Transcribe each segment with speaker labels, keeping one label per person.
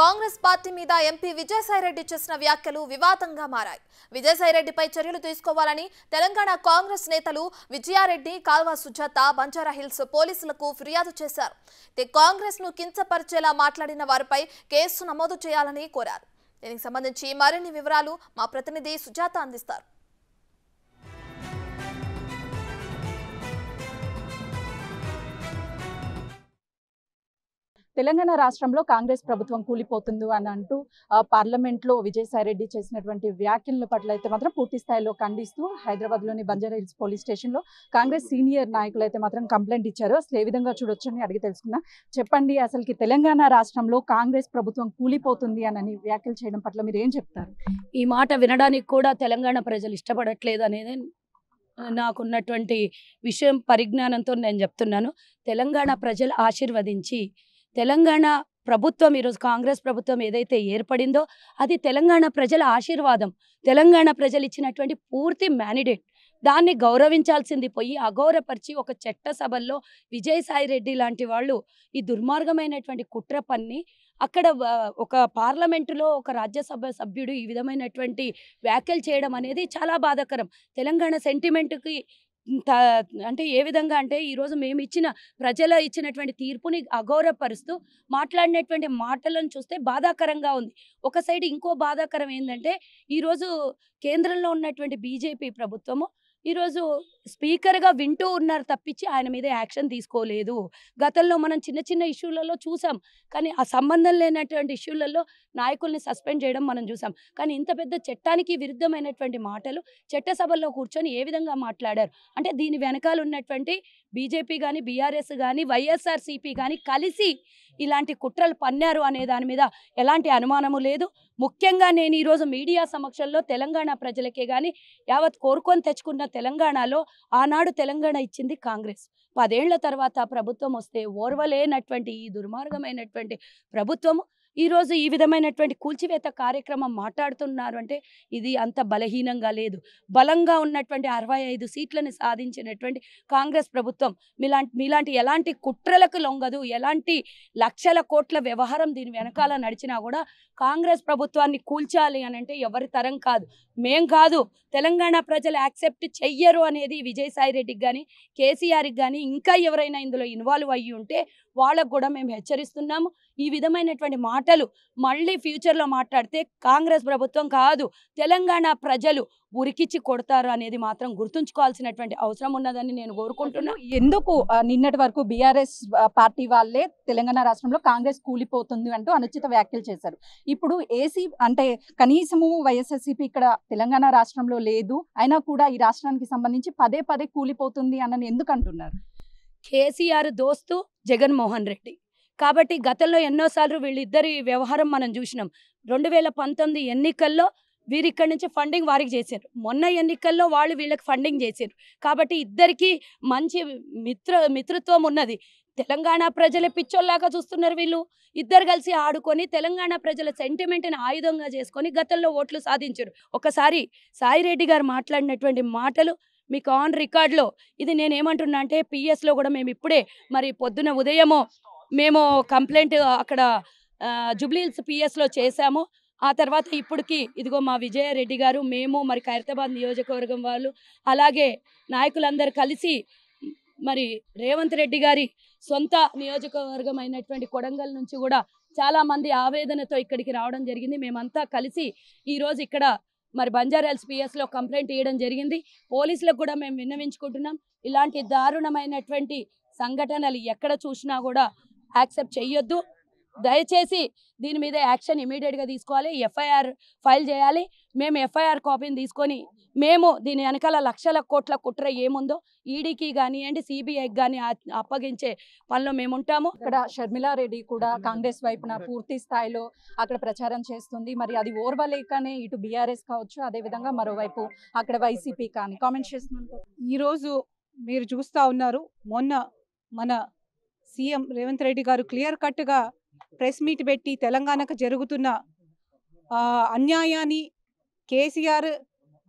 Speaker 1: Congress party మీద MP Vijayasai Reddy చేసిన వ్యాఖ్యలు వివాదంగా మారాయి విజయసాయిరెడ్డిపై చర్యలు తీసుకోవాలని తెలంగాణ కాంగ్రెస్ నేతలు విజయారెడ్డి కాల్వ సుజాత బంజారాహిల్స్ పోలీసులకు ఫిర్యాదు చేశారు కాంగ్రెస్ ను కించపరిచేలా మాట్లాడిన వారిపై కేసు నమోదు చేయాలని కోరారు దీనికి సంబంధించి మరిన్ని వివరాలు మా ప్రతినిధి సుజాత అందిస్తారు
Speaker 2: తెలంగాణ రాష్ట్రంలో కాంగ్రెస్ ప్రభుత్వం కూలిపోతుంది అని అంటూ పార్లమెంట్లో విజయసాయిరెడ్డి చేసినటువంటి వ్యాఖ్యల పట్ల అయితే మాత్రం పూర్తి స్థాయిలో ఖండిస్తూ హైదరాబాద్లోని బంజారాహిల్స్ పోలీస్ స్టేషన్లో కాంగ్రెస్ సీనియర్ నాయకులు అయితే మాత్రం కంప్లైంట్ ఇచ్చారు అసలు ఏ విధంగా చూడొచ్చని అడిగి తెలుసుకున్నా చెప్పండి అసలుకి తెలంగాణ రాష్ట్రంలో కాంగ్రెస్ ప్రభుత్వం కూలిపోతుంది అని వ్యాఖ్యలు చేయడం పట్ల మీరు ఏం చెప్తారు
Speaker 1: ఈ మాట వినడానికి కూడా తెలంగాణ ప్రజలు ఇష్టపడట్లేదు అనేది నాకున్నటువంటి విషయం పరిజ్ఞానంతో నేను చెప్తున్నాను తెలంగాణ ప్రజలు ఆశీర్వదించి తెలంగాణ ప్రభుత్వం ఈరోజు కాంగ్రెస్ ప్రభుత్వం ఏదైతే ఏర్పడిందో అది తెలంగాణ ప్రజల ఆశీర్వాదం తెలంగాణ ప్రజలు ఇచ్చినటువంటి పూర్తి మ్యానిడేట్ దాన్ని గౌరవించాల్సింది పోయి అగౌరపరిచి ఒక చట్టసభల్లో విజయసాయి రెడ్డి లాంటి వాళ్ళు ఈ దుర్మార్గమైనటువంటి కుట్ర పన్ని అక్కడ ఒక పార్లమెంటులో ఒక రాజ్యసభ సభ్యుడు ఈ విధమైనటువంటి వ్యాఖ్యలు చేయడం అనేది చాలా బాధాకరం తెలంగాణ సెంటిమెంట్కి అంటే ఏ విధంగా అంటే ఈరోజు మేము ఇచ్చిన ప్రజల ఇచ్చినటువంటి తీర్పుని అగౌరవపరుస్తూ మాట్లాడినటువంటి మాటలను చూస్తే బాధాకరంగా ఉంది ఒక సైడ్ ఇంకో బాధాకరం ఏంటంటే ఈరోజు కేంద్రంలో ఉన్నటువంటి బీజేపీ ప్రభుత్వము ఈరోజు స్పీకర్గా వింటూ ఉన్నారు తప్పించి ఆయన మీద యాక్షన్ తీసుకోలేదు గతంలో మనం చిన్న చిన్న ఇష్యూలలో చూసాం కానీ ఆ సంబంధం లేనటువంటి ఇష్యూలలో నాయకుల్ని సస్పెండ్ చేయడం మనం చూసాం కానీ ఇంత పెద్ద చట్టానికి విరుద్ధమైనటువంటి మాటలు చట్టసభల్లో కూర్చొని ఏ విధంగా మాట్లాడారు అంటే దీని వెనకాల ఉన్నటువంటి బీజేపీ కానీ బీఆర్ఎస్ కానీ వైఎస్ఆర్సీపీ కానీ కలిసి ఇలాంటి కుట్రలు పన్నారు అనే దాని మీద ఎలాంటి అనుమానము లేదు ముఖ్యంగా నేను ఈరోజు మీడియా సమక్షంలో తెలంగాణ ప్రజలకే కానీ యావత్ కోరుకొని తెచ్చుకున్న తెలంగాణలో ఆనాడు తెలంగాణ ఇచ్చింది కాంగ్రెస్ పదేళ్ల తర్వాత ప్రభుత్వం వస్తే ఓర్వలేనటువంటి ఈ దుర్మార్గమైనటువంటి ప్రభుత్వం ఈరోజు ఈ విధమైనటువంటి కూల్చివేత కార్యక్రమం మాట్లాడుతున్నారు అంటే ఇది అంత బలహీనంగా లేదు బలంగా ఉన్నటువంటి అరవై ఐదు సీట్లను సాధించినటువంటి కాంగ్రెస్ ప్రభుత్వం మీలాంటి మీలాంటి ఎలాంటి కుట్రలకు లొంగదు ఎలాంటి లక్షల కోట్ల వ్యవహారం దీని వెనకాల నడిచినా కూడా కాంగ్రెస్ ప్రభుత్వాన్ని కూల్చాలి అని అంటే ఎవరి తరం కాదు మేం కాదు తెలంగాణ ప్రజలు యాక్సెప్ట్ చెయ్యరు అనేది విజయసాయి రెడ్డికి కానీ కేసీఆర్కి కానీ ఇంకా ఎవరైనా ఇందులో ఇన్వాల్వ్ అయ్యి ఉంటే వాళ్ళకు కూడా మేము హెచ్చరిస్తున్నాము ఈ విధమైనటువంటి మాటలు మళ్ళీ ఫ్యూచర్లో మాట్లాడితే కాంగ్రెస్ ప్రభుత్వం కాదు తెలంగాణ ప్రజలు ఉరికిచ్చి కొడతారు అనేది మాత్రం గుర్తుంచుకోవాల్సినటువంటి అవసరం ఉన్నదని నేను కోరుకుంటున్నా
Speaker 2: ఎందుకు నిన్నటి వరకు బీఆర్ఎస్ పార్టీ వాళ్ళే తెలంగాణ రాష్ట్రంలో కాంగ్రెస్ కూలిపోతుంది అంటూ అనుచిత వ్యాఖ్యలు చేశారు ఇప్పుడు ఏసీ అంటే కనీసము వైఎస్ఎస్సిపి ఇక్కడ తెలంగాణ రాష్ట్రంలో లేదు అయినా కూడా ఈ రాష్ట్రానికి సంబంధించి పదే పదే
Speaker 1: కూలిపోతుంది అని ఎందుకు అంటున్నారు కేసీఆర్ దోస్తు జగన్మోహన్ రెడ్డి కాబట్టి గతంలో ఎన్నోసార్లు వీళ్ళిద్దరి వ్యవహారం మనం చూసినాం రెండు వేల పంతొమ్మిది ఎన్నికల్లో వీరు ఇక్కడి నుంచి ఫండింగ్ వారికి చేశారు మొన్న ఎన్నికల్లో వాళ్ళు వీళ్ళకి ఫండింగ్ చేశారు కాబట్టి ఇద్దరికి మంచి మిత్ర మిత్రత్వం ఉన్నది తెలంగాణ ప్రజల పిచ్చోళ్ళలాగా చూస్తున్నారు వీళ్ళు ఇద్దరు కలిసి ఆడుకొని తెలంగాణ ప్రజల సెంటిమెంట్ని ఆయుధంగా చేసుకొని గతంలో ఓట్లు సాధించారు ఒకసారి సాయిరెడ్డి గారు మాట్లాడినటువంటి మాటలు మీకు ఆన్ రికార్డ్లో ఇది నేనేమంటున్నా అంటే పిఎస్లో కూడా మేము ఇప్పుడే మరి పొద్దున ఉదయమో మేము కంప్లైంట్ అక్కడ జుబ్లీహిల్స్ పిఎస్లో చేశాము ఆ తర్వాత ఇప్పటికి ఇదిగో మా విజయారెడ్డి గారు మేము మరి ఖైరతాబాద్ నియోజకవర్గం వాళ్ళు అలాగే నాయకులందరూ కలిసి మరి రేవంత్ రెడ్డి గారి సొంత నియోజకవర్గం అయినటువంటి కొడంగల్ నుంచి కూడా చాలామంది ఆవేదనతో ఇక్కడికి రావడం జరిగింది మేమంతా కలిసి ఈరోజు ఇక్కడ మరి బంజారాల్స్ పిఎస్లో కంప్లైంట్ ఇవ్వడం జరిగింది పోలీసులకు కూడా మేము విన్నవించుకుంటున్నాం ఇలాంటి దారుణమైనటువంటి సంఘటనలు ఎక్కడ చూసినా కూడా యాక్సెప్ట్ చేయొద్దు దయచేసి దీని మీద యాక్షన్ ఇమీడియట్గా తీసుకోవాలి ఎఫ్ఐఆర్ ఫైల్ చేయాలి మేము ఎఫ్ఐఆర్ కాపీని తీసుకొని మేము దీని వెనకాల లక్షల కోట్ల కుట్ర ఏముందో ఈడీకి కానివ్వండి సిబిఐకి కానీ అప్పగించే పనిలో మేము ఉంటాము ఇక్కడ షర్మిలారెడ్డి
Speaker 2: కూడా కాంగ్రెస్ వైపున పూర్తి స్థాయిలో అక్కడ ప్రచారం చేస్తుంది మరి అది ఓర్వలేకనే ఇటు బీఆర్ఎస్ కావచ్చు అదేవిధంగా మరోవైపు అక్కడ వైసీపీ కానీ కామెంట్ చేస్తున్నారు
Speaker 1: ఈరోజు
Speaker 3: మీరు చూస్తూ ఉన్నారు మొన్న మన సీఎం రేవంత్ రెడ్డి గారు క్లియర్ కట్గా ప్రెస్ మీట్ పెట్టి తెలంగాణకు జరుగుతున్న అన్యాయాన్ని కేసీఆర్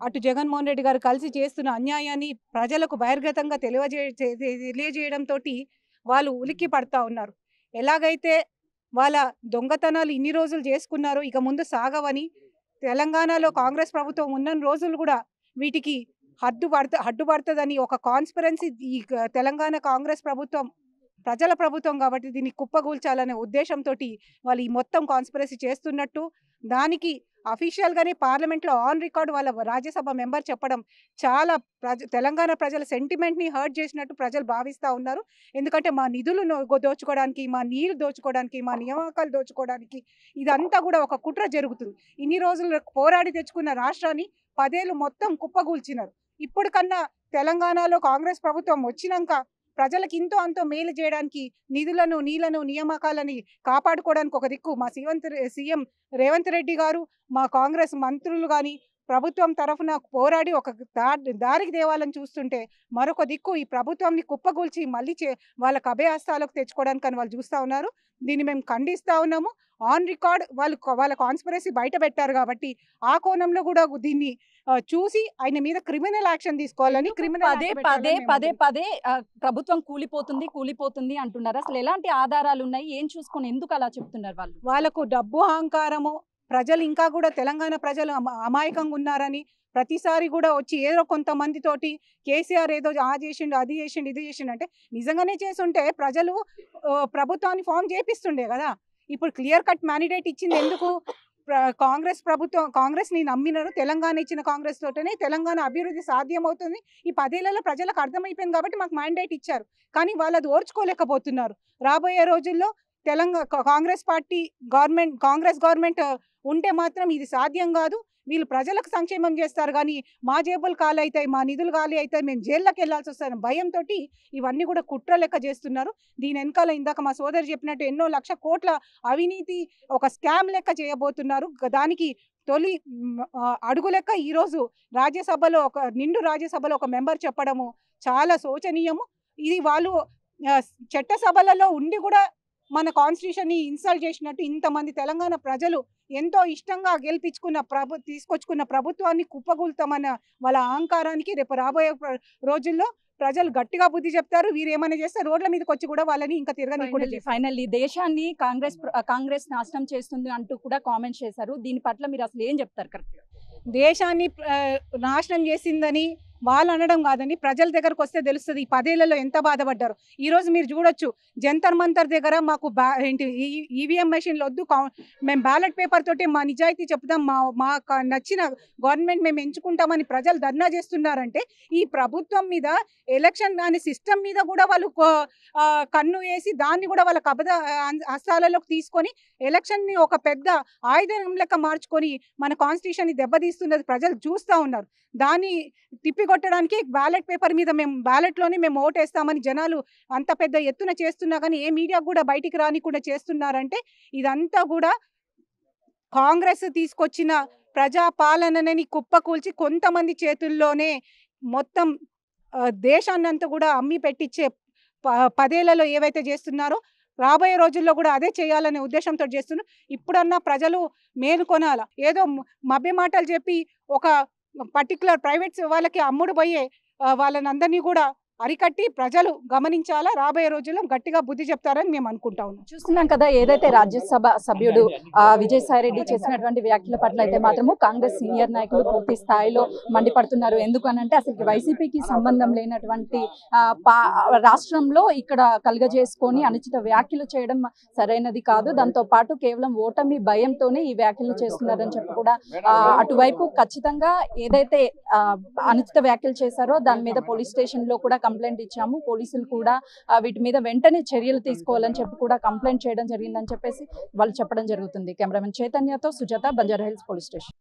Speaker 3: అటు జగన్మోహన్ రెడ్డి గారు కలిసి చేస్తున్న అన్యాయాన్ని ప్రజలకు బహిర్గతంగా తెలియజే తెలియజేయడంతో వాళ్ళు ఉలిక్కి పడతా ఉన్నారు ఎలాగైతే వాళ్ళ దొంగతనాలు ఇన్ని రోజులు చేసుకున్నారో ఇక ముందు సాగవని తెలంగాణలో కాంగ్రెస్ ప్రభుత్వం ఉన్న రోజులు కూడా వీటికి హద్దు పడత హడ్డు పడుతుందని ఒక కాన్స్పరెన్సీ ఈ తెలంగాణ కాంగ్రెస్ ప్రభుత్వం ప్రజల ప్రభుత్వం కాబట్టి దీన్ని కుప్పగూల్చాలనే ఉద్దేశంతో వాళ్ళు ఈ మొత్తం కాన్స్పిరసీ చేస్తున్నట్టు దానికి అఫీషియల్గానే పార్లమెంట్లో ఆన్ రికార్డ్ వాళ్ళ రాజ్యసభ మెంబర్ చెప్పడం చాలా ప్రజ తెలంగాణ ప్రజల సెంటిమెంట్ని హర్ట్ చేసినట్టు ప్రజలు భావిస్తూ ఉన్నారు ఎందుకంటే మా నిధులు దోచుకోవడానికి మా నీరు దోచుకోవడానికి మా నియామకాలు దోచుకోవడానికి ఇదంతా కూడా ఒక కుట్ర జరుగుతుంది ఇన్ని రోజులు పోరాడి తెచ్చుకున్న రాష్ట్రాన్ని పదేళ్ళు మొత్తం కుప్పగూల్చినారు ఇప్పటికన్నా తెలంగాణలో కాంగ్రెస్ ప్రభుత్వం వచ్చినాక ప్రజలకు ఇంతో అంతో మేలు చేయడానికి నిధులను నీళ్లను నియామకాలని కాపాడుకోవడానికి ఒక దిక్కు మా సీవంత్ సీఎం రేవంత్ రెడ్డి గారు మా కాంగ్రెస్ మంత్రులు కానీ ప్రభుత్వం తరఫున పోరాడి ఒక దారికి దేవాలని చూస్తుంటే మరొక దిక్కు ఈ ప్రభుత్వంని కుప్పగూల్చి మళ్ళీ చే వాళ్ళకి అభయాస్తాలకు తెచ్చుకోవడానికి కానీ వాళ్ళు చూస్తూ ఉన్నారు దీన్ని మేము ఖండిస్తూ ఉన్నాము ఆన్ రికార్డ్ వాళ్ళు వాళ్ళ కాన్స్పరసీ బయట పెట్టారు కాబట్టి ఆ కోణంలో కూడా దీన్ని చూసి ఆయన మీద క్రిమినల్ యాక్షన్ తీసుకోవాలని క్రిమినల్ అదే పదే
Speaker 2: పదే పదే ప్రభుత్వం కూలిపోతుంది కూలిపోతుంది అంటున్నారు అసలు ఎలాంటి ఆధారాలు ఉన్నాయి ఏం చూసుకొని
Speaker 3: ఎందుకు అలా చెప్తున్నారు వాళ్ళు వాళ్ళకు డబ్బు అహంకారము ప్రజలు ఇంకా కూడా తెలంగాణ ప్రజలు అమాయకంగా ఉన్నారని ప్రతిసారి కూడా వచ్చి ఏదో కొంతమందితోటి కేసీఆర్ ఏదో ఆ చేసిండు అది చేసిండు ఇది చేసిండు అంటే నిజంగానే చేస్తుంటే ప్రజలు ప్రభుత్వాన్ని ఫామ్ చేపిస్తుండే కదా ఇప్పుడు క్లియర్ కట్ మ్యాండిడేట్ ఇచ్చింది ఎందుకు కాంగ్రెస్ ప్రభుత్వం కాంగ్రెస్ని నమ్మినారు తెలంగాణ ఇచ్చిన కాంగ్రెస్ తోటనే తెలంగాణ అభివృద్ధి సాధ్యమవుతుంది ఈ పదేళ్లలో ప్రజలకు అర్థమైపోయింది కాబట్టి మాకు మ్యాండేట్ ఇచ్చారు కానీ వాళ్ళు అది ఓర్చుకోలేకపోతున్నారు రాబోయే రోజుల్లో Telangana Congress party government Congress government ఉంటే మాత్రం ఇది సాధ్యం కాదు వీళ్ళు ప్రజలకు సంక్షేమం చేస్తారు కానీ మా జేబులు ఖాళీ అవుతాయి మా నిధులు ఖాళీ అవుతాయి మేము జైల్లోకి వెళ్లాల్సి వస్తాయని భయంతో ఇవన్నీ కూడా కుట్ర లెక్క చేస్తున్నారు దీని వెనకాల ఇందాక మా సోదరు చెప్పినట్టు ఎన్నో లక్ష కోట్ల అవినీతి ఒక స్కామ్ లెక్క చేయబోతున్నారు దానికి తొలి అడుగు లెక్క ఈరోజు రాజ్యసభలో ఒక నిండు రాజ్యసభలో ఒక మెంబర్ చెప్పడము చాలా శోచనీయము ఇది వాళ్ళు చట్టసభలలో ఉండి కూడా మన కాన్స్టిట్యూషన్ని ఇన్సల్ట్ చేసినట్టు ఇంతమంది తెలంగాణ ప్రజలు ఎంతో ఇష్టంగా గెలిపించుకున్న ప్రభు తీసుకొచ్చుకున్న ప్రభుత్వాన్ని కుప్పగూలుతామన్న వాళ్ళ అహంకారానికి రేపు రాబోయే రోజుల్లో ప్రజలు గట్టిగా బుద్ధి చెప్తారు వీరు ఏమైనా చేస్తే రోడ్ల మీదకి వచ్చి కూడా వాళ్ళని ఇంకా తిరగని ఫైనల్లీ దేశాన్ని
Speaker 2: కాంగ్రెస్ కాంగ్రెస్ నాశనం చేస్తుంది అంటూ కూడా కామెంట్ చేశారు దీని పట్ల మీరు అసలు ఏం చెప్తారు కరెక్ట్గా
Speaker 3: దేశాన్ని నాశనం చేసిందని వాళ్ళు అనడం కాదని ప్రజల దగ్గరకు వస్తే తెలుస్తుంది ఈ పదేళ్లలో ఎంత బాధపడ్డారు ఈరోజు మీరు చూడొచ్చు జంతర్ మంతర్ దగ్గర మాకు బ్యా ఏంటి ఈవీఎం మెషిన్లు వద్దు మేము బ్యాలెట్ పేపర్ తోటి మా నిజాయితీ చెప్తాం మా మా నచ్చిన గవర్నమెంట్ మేము ఎంచుకుంటామని ప్రజలు ధర్నా చేస్తున్నారంటే ఈ ప్రభుత్వం మీద ఎలక్షన్ దాని సిస్టమ్ మీద కూడా వాళ్ళు కన్ను వేసి దాన్ని కూడా వాళ్ళ కబద హస్తాలలోకి తీసుకొని ఎలక్షన్ని ఒక పెద్ద ఆయుధం లెక్క మార్చుకొని మన కాన్స్టిట్యూషన్ని దెబ్బతీస్తున్నది ప్రజలు చూస్తూ ఉన్నారు దాన్ని తిప్పి కొట్టడానికి బ్యాలెట్ పేపర్ మీద మేము బ్యాలెట్లోనే మేము ఓటేస్తామని జనాలు అంత పెద్ద ఎత్తున చేస్తున్నా కానీ ఏ మీడియా కూడా బయటికి రానికుండా చేస్తున్నారంటే ఇదంతా కూడా కాంగ్రెస్ తీసుకొచ్చిన ప్రజాపాలనని కుప్పకూల్చి కొంతమంది చేతుల్లోనే మొత్తం దేశాన్నంతా కూడా అమ్మి పెట్టించే పదేళ్లలో ఏవైతే చేస్తున్నారో రాబోయే రోజుల్లో కూడా అదే చేయాలనే ఉద్దేశంతో చేస్తున్నారు ఇప్పుడన్నా ప్రజలు కొనాల ఏదో మభ్య మాటలు చెప్పి ఒక పర్టికులర్ ప్రైవేట్స్ వాళ్ళకి అమ్ముడు పోయే వాళ్ళని అందరినీ కూడా అరికట్టి ప్రజలు గమనించాలా రాబోయే రోజుల్లో గట్టిగా బుద్ధి చెప్తారని మేము అనుకుంటా ఉన్నాం చూస్తున్నాం కదా
Speaker 2: ఏదైతే రాజ్యసభ సభ్యుడు విజయసాయి రెడ్డి చేసినటువంటి వ్యాఖ్యల పట్ల అయితే మాత్రము కాంగ్రెస్ సీనియర్ నాయకులు పూర్తి స్థాయిలో మండిపడుతున్నారు ఎందుకు అనంటే అసలు వైసీపీకి సంబంధం లేనటువంటి రాష్ట్రంలో ఇక్కడ కలుగజేసుకొని అనుచిత వ్యాఖ్యలు చేయడం సరైనది కాదు దాంతో పాటు కేవలం ఓటమి భయంతోనే ఈ వ్యాఖ్యలు చేస్తున్నారని చెప్పి కూడా అటువైపు ఖచ్చితంగా ఏదైతే అనుచిత వ్యాఖ్యలు చేశారో దాని మీద పోలీస్ స్టేషన్ లో కూడా కంప్లైంట్ ఇచ్చాము పోలీసులు కూడా వీటి మీద వెంటనే చర్యలు తీసుకోవాలని చెప్పి కూడా కంప్లైంట్ చేయడం జరిగిందని చెప్పేసి వాళ్ళు చెప్పడం జరుగుతుంది కెమెరామెన్ చైతన్యతో Sujatha Banjara hills police station